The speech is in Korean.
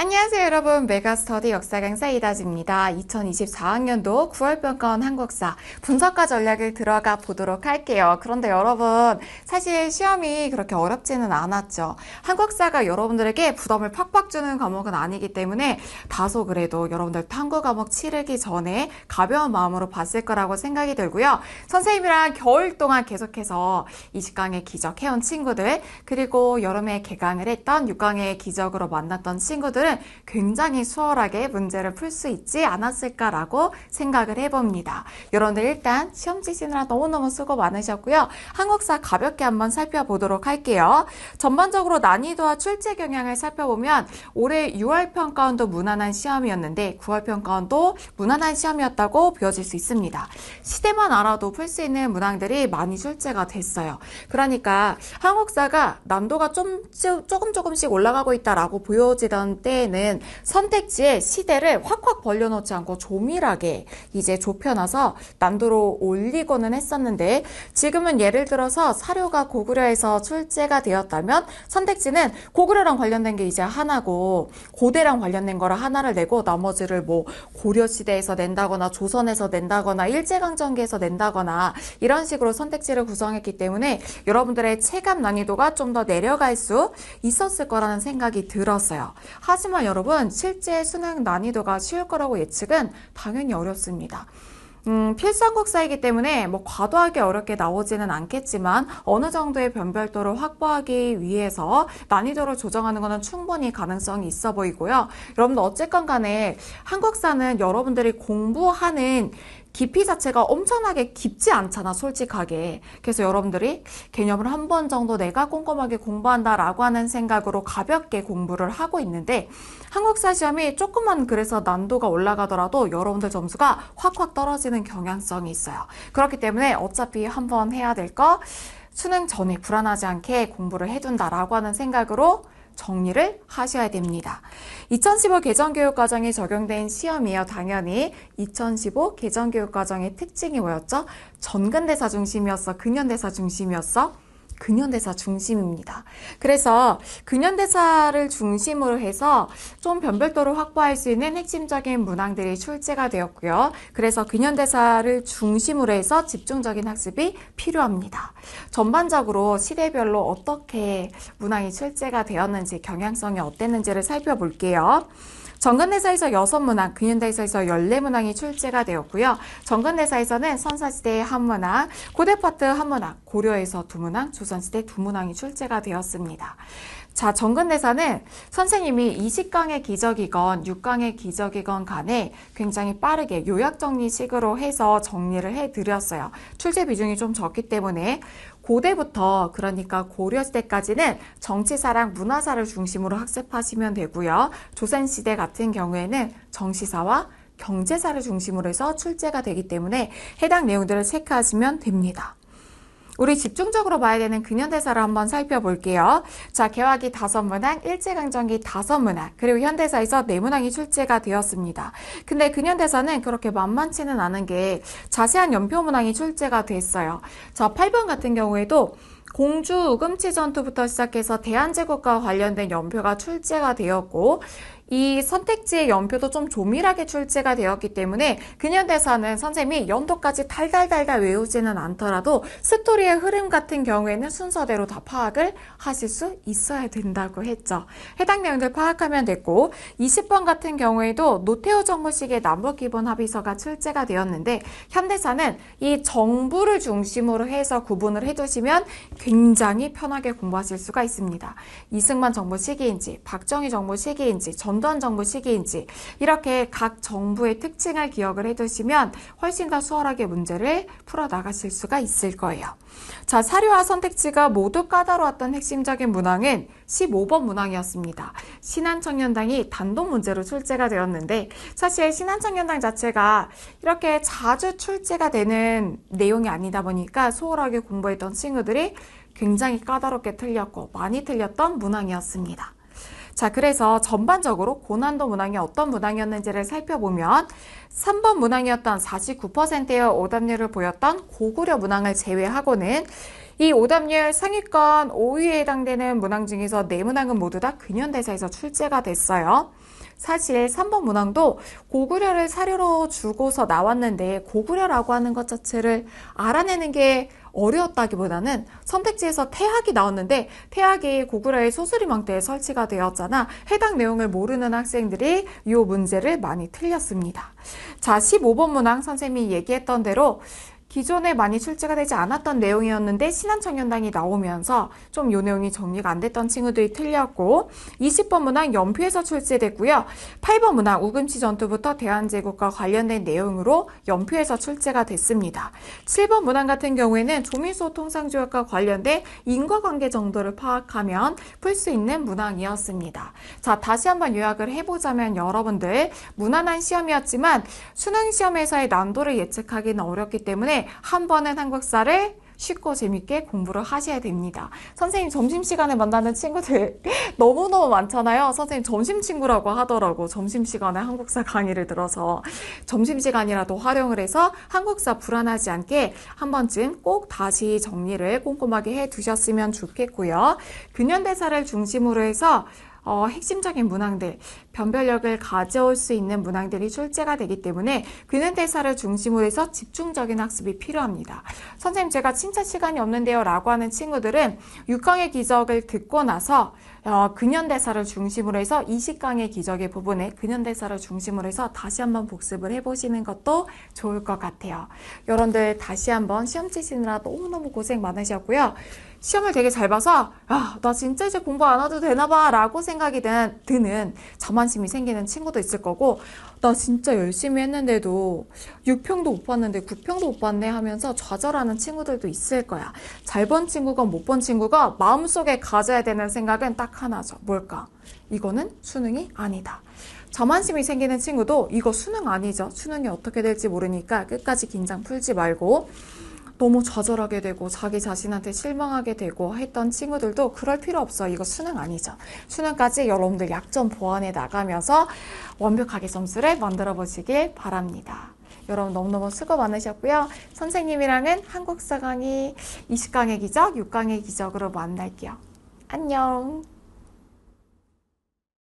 안녕하세요 여러분 메가스터디 역사 강사 이다지입니다. 2024학년도 9월 평가원 한국사 분석과 전략을 들어가 보도록 할게요. 그런데 여러분 사실 시험이 그렇게 어렵지는 않았죠. 한국사가 여러분들에게 부담을 팍팍 주는 과목은 아니기 때문에 다소 그래도 여러분들 탐구 과목 치르기 전에 가벼운 마음으로 봤을 거라고 생각이 들고요. 선생님이랑 겨울 동안 계속해서 20강의 기적 해온 친구들 그리고 여름에 개강을 했던 6강의 기적으로 만났던 친구들 분들은 굉장히 수월하게 문제를 풀 수 있지 않았을까라고 생각을 해봅니다. 여러분들 일단 시험 지시느라 너무너무 수고 많으셨고요. 한국사 가볍게 한번 살펴보도록 할게요. 전반적으로 난이도와 출제 경향을 살펴보면 올해 6월 평가원도 무난한 시험이었는데 9월 평가원도 무난한 시험이었다고 보여질 수 있습니다. 시대만 알아도 풀 수 있는 문항들이 많이 출제가 됐어요. 그러니까 한국사가 난도가 좀, 조금 조금씩 올라가고 있다라고 보여지던 때 때에는 선택지의 시대를 확확 벌려놓지 않고 조밀하게 이제 좁혀놔서 난도로 올리고는 했었는데 지금은 예를 들어서 사료가 고구려에서 출제가 되었다면 선택지는 고구려랑 관련된 게 이제 하나고 고대랑 관련된 거를 하나를 내고 나머지를 뭐 고려시대에서 낸다거나 조선에서 낸다거나 일제강점기에서 낸다거나 이런 식으로 선택지를 구성했기 때문에 여러분들의 체감 난이도가 좀 더 내려갈 수 있었을 거라는 생각이 들었어요. 하지만 하지만 여러분 실제 수능 난이도가 쉬울 거라고 예측은 당연히 어렵습니다. 음, 필상국사이기 때문에 뭐 과도하게 어렵게 나오지는 않겠지만 어느 정도의 변별도를 확보하기 위해서 난이도를 조정하는 것은 충분히 가능성이 있어 보이고요. 여러분들 어쨌건 간에 한국사는 여러분들이 공부하는 깊이 자체가 엄청나게 깊지 않잖아 솔직하게 그래서 여러분들이 개념을 한 번 정도 내가 꼼꼼하게 공부한다 라고 하는 생각으로 가볍게 공부를 하고 있는데 한국사 시험이 조금만 그래서 난도가 올라가더라도 여러분들 점수가 확확 떨어지는 경향성이 있어요 그렇기 때문에 어차피 한 번 해야 될 거 수능 전에 불안하지 않게 공부를 해준다라고 하는 생각으로 정리를 하셔야 됩니다. 2015 개정교육과정에 적용된 시험이요. 당연히 2015 개정교육과정의 특징이 뭐였죠? 전근대사 중심이었어? 근현대사 중심이었어? 근현대사 중심입니다. 그래서 근현대사를 중심으로 해서 좀 변별도를 확보할 수 있는 핵심적인 문항들이 출제가 되었고요. 그래서 근현대사를 중심으로 해서 집중적인 학습이 필요합니다. 전반적으로 시대별로 어떻게 문항이 출제가 되었는지 경향성이 어땠는지를 살펴볼게요. 정근대사에서 여섯 문항, 근현대사에서 열네 문항이 출제가 되었고요. 정근대사에서는 선사시대의 한 문항, 고대파트 한 문항, 고려에서 두 문항, 조선시대 두 문항이 출제가 되었습니다. 자, 정근대사는 선생님이 20강의 기적이건 6강의 기적이건 간에 굉장히 빠르게 요약정리식으로 해서 정리를 해드렸어요. 출제 비중이 좀 적기 때문에 고대부터 그러니까 고려 시대까지는 정치사랑 문화사를 중심으로 학습하시면 되고요. 조선 시대 같은 경우에는 정시사와 경제사를 중심으로 해서 출제가 되기 때문에 해당 내용들을 체크하시면 됩니다. 우리 집중적으로 봐야 되는 근현대사를 한번 살펴볼게요. 자, 개화기 다섯 문항, 일제강점기 다섯 문항, 그리고 현대사에서 네 문항이 출제가 되었습니다. 근데 근현대사는 그렇게 만만치는 않은 게 자세한 연표 문항이 출제가 됐어요. 자, 8번 같은 경우에도 공주 우금치 전투부터 시작해서 대한제국과 관련된 연표가 출제가 되었고 이 선택지의 연표도 좀 조밀하게 출제가 되었기 때문에 근현대사는 선생님이 연도까지 달달달달 외우지는 않더라도 스토리의 흐름 같은 경우에는 순서대로 다 파악을 하실 수 있어야 된다고 했죠. 해당 내용들 파악하면 됐고 20번 같은 경우에도 노태우 정부식의 남북기본합의서가 출제가 되었는데 현대사는 이 정부를 중심으로 해서 구분을 해두시면 굉장히 편하게 공부하실 수가 있습니다. 이승만 정부 시기인지 박정희 정부 시기인지 전 어떤 정부 시기인지 이렇게 각 정부의 특징을 기억을 해두시면 훨씬 더 수월하게 문제를 풀어나가실 수가 있을 거예요. 자, 사료와 선택지가 모두 까다로웠던 핵심적인 문항은 15번 문항이었습니다. 신한청년당이 단독 문제로 출제가 되었는데 사실 신한청년당 자체가 이렇게 자주 출제가 되는 내용이 아니다 보니까 소홀하게 공부했던 친구들이 굉장히 까다롭게 틀렸고 많이 틀렸던 문항이었습니다. 자, 그래서 전반적으로 고난도 문항이 어떤 문항이었는지를 살펴보면 3번 문항이었던 49%의 오답률을 보였던 고구려 문항을 제외하고는 이 오답률 상위권 5위에 해당되는 문항 중에서 4 문항은 모두 다 근현대사에서 출제가 됐어요. 사실 3번 문항도 고구려를 사료로 주고서 나왔는데 고구려라고 하는 것 자체를 알아내는 게 어려웠다기보다는 선택지에서 태학이 나왔는데 태학이 고구려의 소수림왕때에 설치가 되었잖아. 해당 내용을 모르는 학생들이 이 문제를 많이 틀렸습니다. 자, 15번 문항 선생님이 얘기했던 대로 기존에 많이 출제가 되지 않았던 내용이었는데 신한청년당이 나오면서 좀 요 내용이 정리가 안 됐던 친구들이 틀렸고 20번 문항 연표에서 출제됐고요. 8번 문항 우금치 전투부터 대한제국과 관련된 내용으로 연표에서 출제가 됐습니다. 7번 문항 같은 경우에는 조민소 통상조약과 관련된 인과관계 정도를 파악하면 풀 수 있는 문항이었습니다. 자, 다시 한번 요약을 해보자면 여러분들 무난한 시험이었지만 수능 시험에서의 난도를 예측하기는 어렵기 때문에 한 번은 한국사를 쉽고 재밌게 공부를 하셔야 됩니다. 선생님 점심시간에 만나는 친구들 너무너무 많잖아요. 선생님 점심친구라고 하더라고. 점심시간에 한국사 강의를 들어서 점심시간이라도 활용을 해서 한국사 불안하지 않게 한 번쯤 꼭 다시 정리를 꼼꼼하게 해 두셨으면 좋겠고요. 근현대사를 중심으로 해서 어, 핵심적인 문항들, 변별력을 가져올 수 있는 문항들이 출제가 되기 때문에 근현대사를 중심으로 해서 집중적인 학습이 필요합니다. 선생님 제가 진짜 시간이 없는데요 라고 하는 친구들은 6강의 기적을 듣고 나서 어, 근현대사를 중심으로 해서 20강의 기적의 부분에 근현대사를 중심으로 해서 다시 한번 복습을 해보시는 것도 좋을 것 같아요. 여러분들 다시 한번 시험 치시느라 너무너무 고생 많으셨고요. 시험을 되게 잘 봐서 아나 진짜 이제 공부 안 해도 되나 봐 라고 생각이 든, 드는 자만심이 생기는 친구도 있을 거고 나 진짜 열심히 했는데도 6평도 못 봤는데 9평도 못 봤네 하면서 좌절하는 친구들도 있을 거야. 잘 본 친구가 못 본 친구가 마음속에 가져야 되는 생각은 딱 하나죠. 뭘까? 이거는 수능이 아니다. 자만심이 생기는 친구도 이거 수능 아니죠. 수능이 어떻게 될지 모르니까 끝까지 긴장 풀지 말고 너무 좌절하게 되고 자기 자신한테 실망하게 되고 했던 친구들도 그럴 필요 없어 이거 수능 아니죠. 수능까지 여러분들 약점 보완해 나가면서 완벽하게 점수를 만들어 보시길 바랍니다. 여러분 너무너무 수고 많으셨고요. 선생님이랑은 한국사 강의 20강의 기적, 6강의 기적으로 만날게요. 안녕.